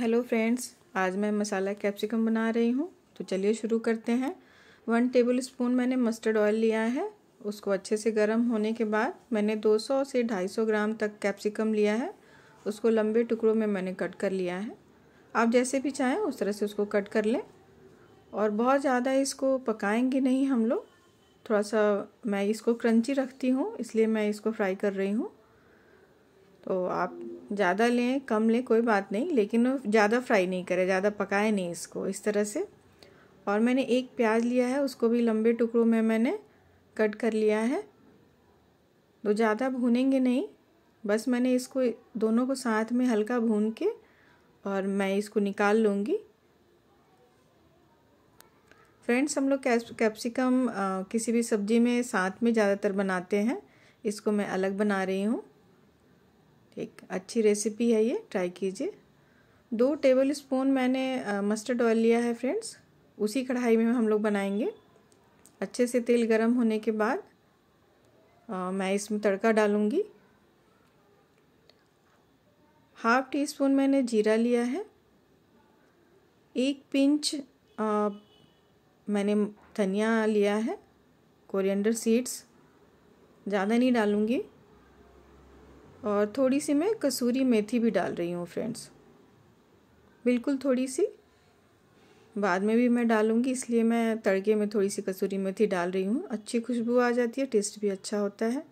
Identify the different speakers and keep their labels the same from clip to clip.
Speaker 1: hello friends आज मैं मसाला capsicum बना रही हूँ तो चलिए शुरू करते हैं वन टेबल स्पून मैंने मस्टर्ड ऑयल लिया है उसको अच्छे से गर्म होने के बाद मैंने 200 से 250 ग्राम तक कैप्सिकम लिया है उसको लंबे टुकड़ों में मैंने कट कर लिया है आप जैसे भी चाहें उस तरह से उसको कट कर लें और बहुत ज़्यादा इसको पकाएँगे नहीं हम लोग थोड़ा सा मैं इसको क्रंची रखती हूँ इसलिए मैं इसको फ्राई कर रही हूँ तो आप ज़्यादा लें कम लें कोई बात नहीं लेकिन ज़्यादा फ्राई नहीं करें ज़्यादा पकाए नहीं इसको इस तरह से और मैंने एक प्याज लिया है उसको भी लंबे टुकड़ों में मैंने कट कर लिया है तो ज़्यादा भूनेंगे नहीं बस मैंने इसको दोनों को साथ में हल्का भून के और मैं इसको निकाल लूँगी फ्रेंड्स हम लोग कैप्सिकम किसी भी सब्ज़ी में साथ में ज़्यादातर बनाते हैं इसको मैं अलग बना रही हूँ एक अच्छी रेसिपी है ये ट्राई कीजिए दो टेबल स्पून मैंने मस्टर्ड ऑयल लिया है फ्रेंड्स उसी कढ़ाई में हम लोग बनाएंगे अच्छे से तेल गर्म होने के बाद आ, मैं इसमें तड़का डालूँगी हाफ टी स्पून मैंने जीरा लिया है एक पिंच आ, मैंने धनिया लिया है कोरिएंडर सीड्स ज़्यादा नहीं डालूँगी और थोड़ी सी मैं कसूरी मेथी भी डाल रही हूँ फ्रेंड्स बिल्कुल थोड़ी सी बाद में भी मैं डालूँगी इसलिए मैं तड़के में थोड़ी सी कसूरी मेथी डाल रही हूँ अच्छी खुशबू आ जाती है टेस्ट भी अच्छा होता है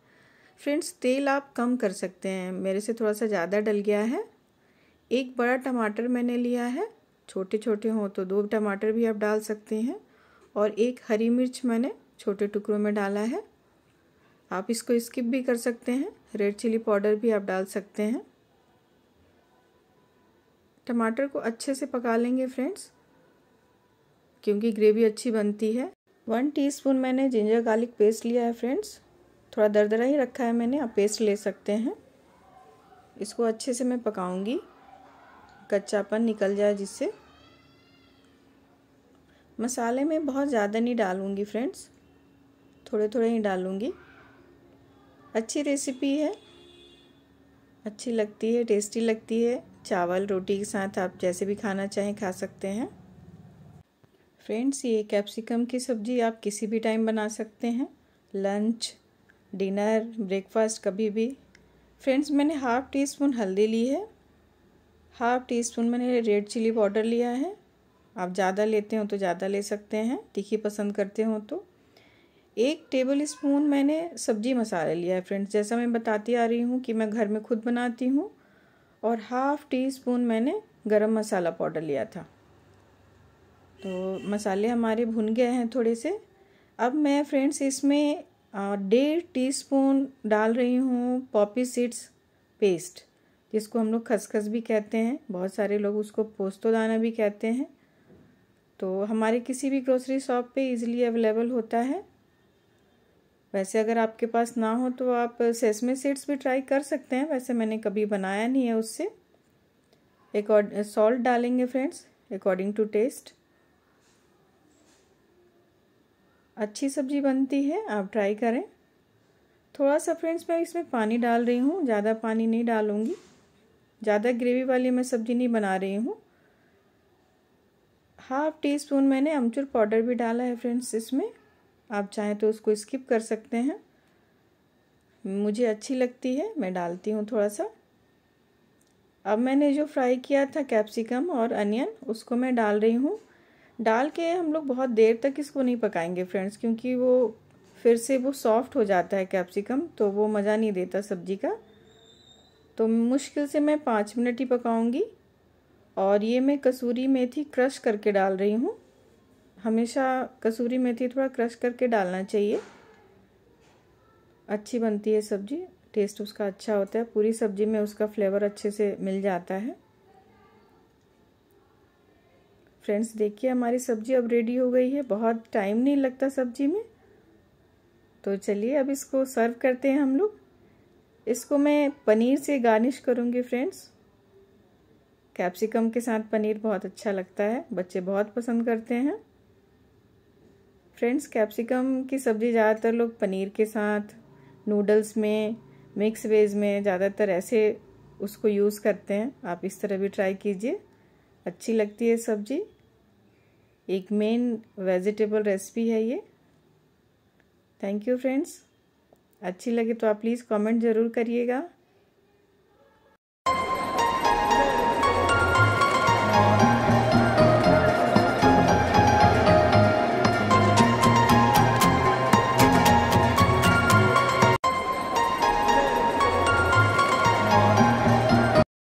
Speaker 1: फ्रेंड्स तेल आप कम कर सकते हैं मेरे से थोड़ा सा ज़्यादा डल गया है एक बड़ा टमाटर मैंने लिया है छोटे छोटे हों तो दो टमाटर भी आप डाल सकते हैं और एक हरी मिर्च मैंने छोटे टुकड़ों में डाला है आप इसको स्किप भी कर सकते हैं रेड चिली पाउडर भी आप डाल सकते हैं टमाटर को अच्छे से पका लेंगे फ्रेंड्स क्योंकि ग्रेवी अच्छी बनती है वन टीस्पून मैंने जिंजर गार्लिक पेस्ट लिया है फ्रेंड्स थोड़ा दरदरा ही रखा है मैंने आप पेस्ट ले सकते हैं इसको अच्छे से मैं पकाऊंगी कच्चापन निकल जाए जिससे मसाले में बहुत ज़्यादा नहीं डालूंगी फ्रेंड्स थोड़े थोड़े ही डालूंगी अच्छी रेसिपी है अच्छी लगती है टेस्टी लगती है चावल रोटी के साथ आप जैसे भी खाना चाहें खा सकते हैं फ्रेंड्स ये कैप्सिकम की सब्ज़ी आप किसी भी टाइम बना सकते हैं लंच डिनर ब्रेकफास्ट कभी भी फ्रेंड्स मैंने हाफ़ टी स्पून हल्दी ली है हाफ़ टी स्पून मैंने रेड चिली पाउडर लिया है आप ज़्यादा लेते हो तो ज़्यादा ले सकते हैं तीखी पसंद करते हो तो एक टेबल स्पून मैंने सब्जी मसाला लिया है फ्रेंड्स जैसा मैं बताती आ रही हूँ कि मैं घर में खुद बनाती हूँ और हाफ़ टी स्पून मैंने गरम मसाला पाउडर लिया था तो मसाले हमारे भुन गए हैं थोड़े से अब मैं फ्रेंड्स इसमें डेढ़ टी स्पून डाल रही हूँ पॉपी सीड्स पेस्ट जिसको हम लोग खसखस भी कहते हैं बहुत सारे लोग उसको पोस्तो दाना भी कहते हैं तो हमारे किसी भी ग्रोसरी शॉप पे इजीली अवेलेबल होता है वैसे अगर आपके पास ना हो तो आप सेसमे सीड्स भी ट्राई कर सकते हैं वैसे मैंने कभी बनाया नहीं है उससे एक सॉल्ट डालेंगे फ्रेंड्स अकॉर्डिंग टू टेस्ट अच्छी सब्जी बनती है आप ट्राई करें थोड़ा सा फ्रेंड्स मैं इसमें पानी डाल रही हूँ ज़्यादा पानी नहीं डालूँगी ज़्यादा ग्रेवी वाली मैं सब्ज़ी नहीं बना रही हूँ हाफ टी स्पून मैंने अमचूर पाउडर भी डाला है फ्रेंड्स इसमें आप चाहें तो उसको स्किप कर सकते हैं मुझे अच्छी लगती है मैं डालती हूँ थोड़ा सा अब मैंने जो फ्राई किया था कैप्सिकम और अनियन उसको मैं डाल रही हूँ डाल के हम लोग बहुत देर तक इसको नहीं पकाएंगे फ्रेंड्स क्योंकि वो फिर से वो सॉफ्ट हो जाता है कैप्सिकम तो वो मज़ा नहीं देता सब्जी का तो मुश्किल से मैं पाँच मिनट ही पकाऊंगी और ये मैं कसूरी मेथी क्रश करके डाल रही हूँ हमेशा कसूरी मेथी थोड़ा क्रश करके डालना चाहिए अच्छी बनती है सब्जी टेस्ट उसका अच्छा होता है पूरी सब्जी में उसका फ्लेवर अच्छे से मिल जाता है फ्रेंड्स देखिए हमारी सब्जी अब रेडी हो गई है बहुत टाइम नहीं लगता सब्जी में तो चलिए अब इसको सर्व करते हैं हम लोग इसको मैं पनीर से गार्निश करूँगी फ्रेंड्स कैप्सिकम के साथ पनीर बहुत अच्छा लगता है बच्चे बहुत पसंद करते हैं फ्रेंड्स कैप्सिकम की सब्ज़ी ज़्यादातर लोग पनीर के साथ नूडल्स में मिक्स वेज में ज़्यादातर ऐसे उसको यूज़ करते हैं आप इस तरह भी ट्राई कीजिए अच्छी लगती है सब्ज़ी एक मेन वेजिटेबल रेसिपी है ये थैंक यू फ्रेंड्स अच्छी लगे तो आप प्लीज़ कमेंट ज़रूर करिएगा